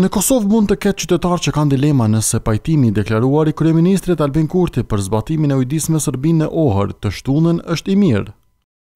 Në Kosovë mund të ketë qytetarë që kanë dilema nëse pajtimi i deklaruar i kryeministrit Albin Kurti për zbatimin e ujdisme sërbin në Ohër të shtunën është i mirë.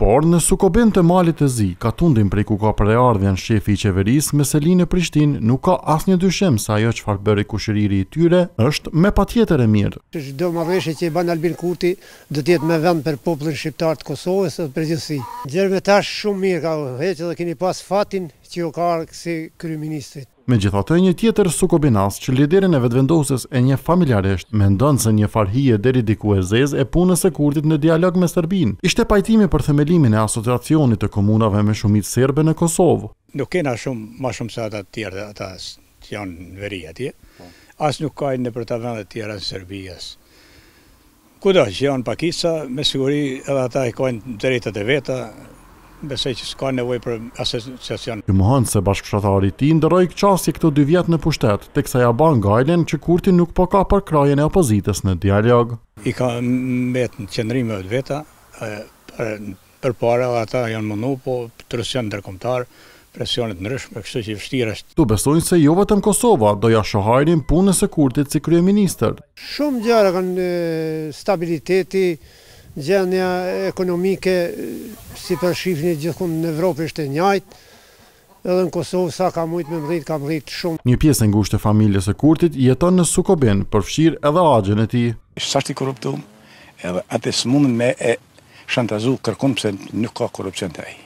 Por në sukoben të malit të zi, ka tundin prej ku ka preardhjan shefi i qeveris me Selinë Prishtin, nuk ka asnjë një dyshem sa ajo që farë bëri kushëriri i tyre është me pa tjetër e mirë. Që që do më veshe që i banë Albin Kurti dhe tjetë me vend për poplën shqiptartë të Kosovës dhe përgjësi. Gjerë me tash shumë mirë ka veqë dhe keni pas fatin që jo ka arë kësi kryministrit. Me gjitha të një tjetër sukobinas që liderin e vetëvendosis e një familjaresht, me ndonë se një farhije dheri diku e zez e punës e kurtit në dialog me Serbin. Ishte pajtimi për themelimin e asociacionit të komunave me shumit serbe në Kosovë. Nuk kena shumë, ma shumë se ata tjerë ata që janë në veri atje, po. asë nuk kajnë në përta vendet tjera në Serbijas. Kuda që janë pakisa, me siguri edhe ata i kajnë drejtët e veta, besoj që s'ka nevoj për asociacion. Ju se bashkëshatari ti ndëroj këtë qasje këto dy vjetë në pushtet, teksa kësa ja ban gajlen që kurti nuk po ka për krajen e opozites në dialog. I ka met në qëndrimeve të veta, për, para ata janë mënu, po të ndërkombëtar ndërkomtar, presionet ndryshme, kështu që i vështirë është. Tu besojnë se jo vetëm Kosova do ja shohajrin punës e kurtit si kryeminister. Shumë gjara kanë stabiliteti, gjenja ekonomike, si për shifën e gjithkun në Evropë është e njajtë, edhe në Kosovë sa ka mujtë me mëdhit, ka mëdhit shumë. Një pjesë e ngushtë e familjes e kurtit jeton në Sukobin, përfshir edhe agjen e ti. Shashti korruptum, edhe atë mundën me e shantazu kërkun pëse nuk ka korupcion të ajë.